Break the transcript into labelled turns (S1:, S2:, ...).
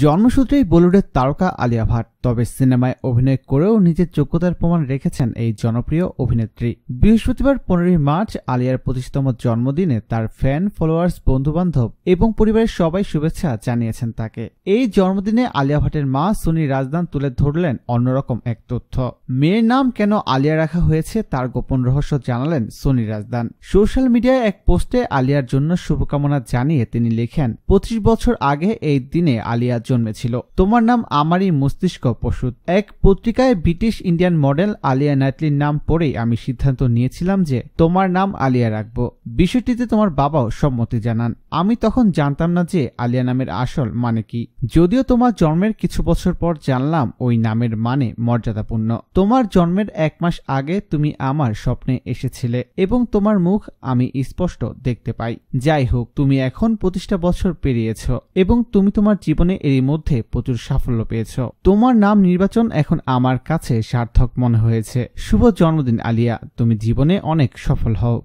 S1: জন্মসূত্রেই বলিউডের তারকা আলিয়া ভাট তবে সিনেমায় অভিনয় করেও নিজের যোগ্যতার প্রমাণ রেখেছেন এই জনপ্রিয় অভিনেত্রী বৃহস্পতিবার পনেরোই মার্চ আলিয়ার পঁচিশতম জন্মদিনে তার ফ্যান ফলোয়ার্স বন্ধুবান্ধব এবং পরিবারের সবাই শুভেচ্ছা জানিয়েছেন তাকে এই জন্মদিনে আলিয়া ভাটের মা সুনি রাজদান তুলে ধরলেন অন্যরকম এক তথ্য মেয়ের নাম কেন আলিয়া রাখা হয়েছে তার গোপন রহস্য জানালেন সুনি রাজদান সোশ্যাল মিডিয়ায় এক পোস্টে আলিয়ার জন্য শুভকামনা জানিয়ে তিনি লেখেন পঁচিশ বছর আগে এই দিনে আলিয়া জন্মেছিল তোমার নাম আমারই মস্তিষ্ক পশুত এক পত্রিকায় ব্রিটিশ ইন্ডিয়ান মডেল আলিয়া নাইটলির নাম পড়েই আমি সিদ্ধান্ত নিয়েছিলাম যে তোমার নাম আলিয়া রাখব বিষয়টিতে তোমার বাবাও সম্মতি জানান আমি তখন জানতাম না যে আলিয়া নামের আসল মানে কি যদিও তোমার জন্মের কিছু বছর পর জানলাম ওই নামের মানে মর্যাদাপূর্ণ তোমার জন্মের এক মাস আগে তুমি আমার স্বপ্নে এসেছিলে এবং তোমার মুখ আমি স্পষ্ট দেখতে পাই যাই হোক তুমি এখন প্রতিষ্ঠা বছর পেরিয়েছ এবং তুমি তোমার জীবনে এরই মধ্যে প্রচুর সাফল্য পেয়েছ তোমার নাম নির্বাচন এখন আমার কাছে সার্থক মনে হয়েছে শুভ জন্মদিন আলিয়া তুমি জীবনে অনেক সফল হও